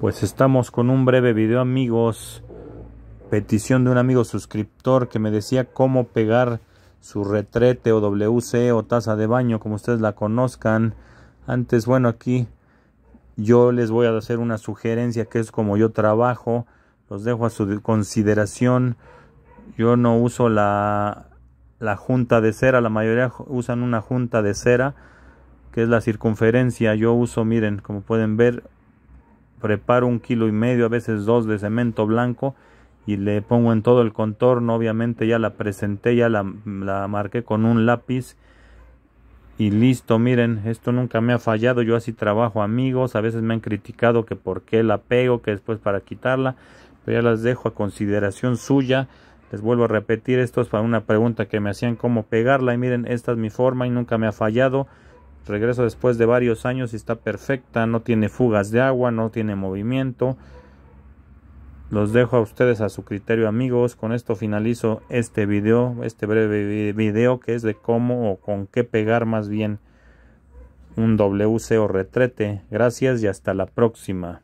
Pues estamos con un breve video amigos. Petición de un amigo suscriptor que me decía cómo pegar su retrete o WC o taza de baño como ustedes la conozcan. Antes, bueno, aquí yo les voy a hacer una sugerencia que es como yo trabajo. Los dejo a su consideración. Yo no uso la, la junta de cera. La mayoría usan una junta de cera que es la circunferencia. Yo uso, miren, como pueden ver, preparo un kilo y medio, a veces dos de cemento blanco y le pongo en todo el contorno, obviamente ya la presenté, ya la, la marqué con un lápiz y listo, miren, esto nunca me ha fallado, yo así trabajo amigos, a veces me han criticado que por qué la pego, que después para quitarla, pero ya las dejo a consideración suya, les vuelvo a repetir, esto es para una pregunta que me hacían cómo pegarla y miren, esta es mi forma y nunca me ha fallado, Regreso después de varios años y está perfecta, no tiene fugas de agua, no tiene movimiento. Los dejo a ustedes a su criterio amigos. Con esto finalizo este video, este breve video que es de cómo o con qué pegar más bien un WC o retrete. Gracias y hasta la próxima.